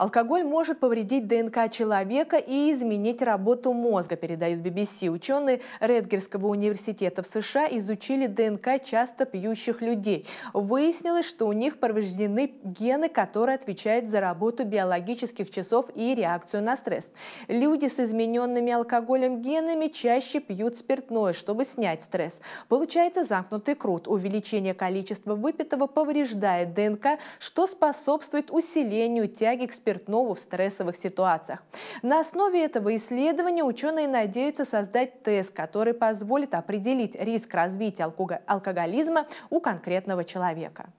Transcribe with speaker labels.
Speaker 1: Алкоголь может повредить ДНК человека и изменить работу мозга, передают BBC. Ученые Редгерского университета в США изучили ДНК часто пьющих людей. Выяснилось, что у них повреждены гены, которые отвечают за работу биологических часов и реакцию на стресс. Люди с измененными алкоголем генами чаще пьют спиртное, чтобы снять стресс. Получается замкнутый круг. Увеличение количества выпитого повреждает ДНК, что способствует усилению тяги к спиртному спиртного в стрессовых ситуациях. На основе этого исследования ученые надеются создать тест, который позволит определить риск развития алкоголизма у конкретного человека.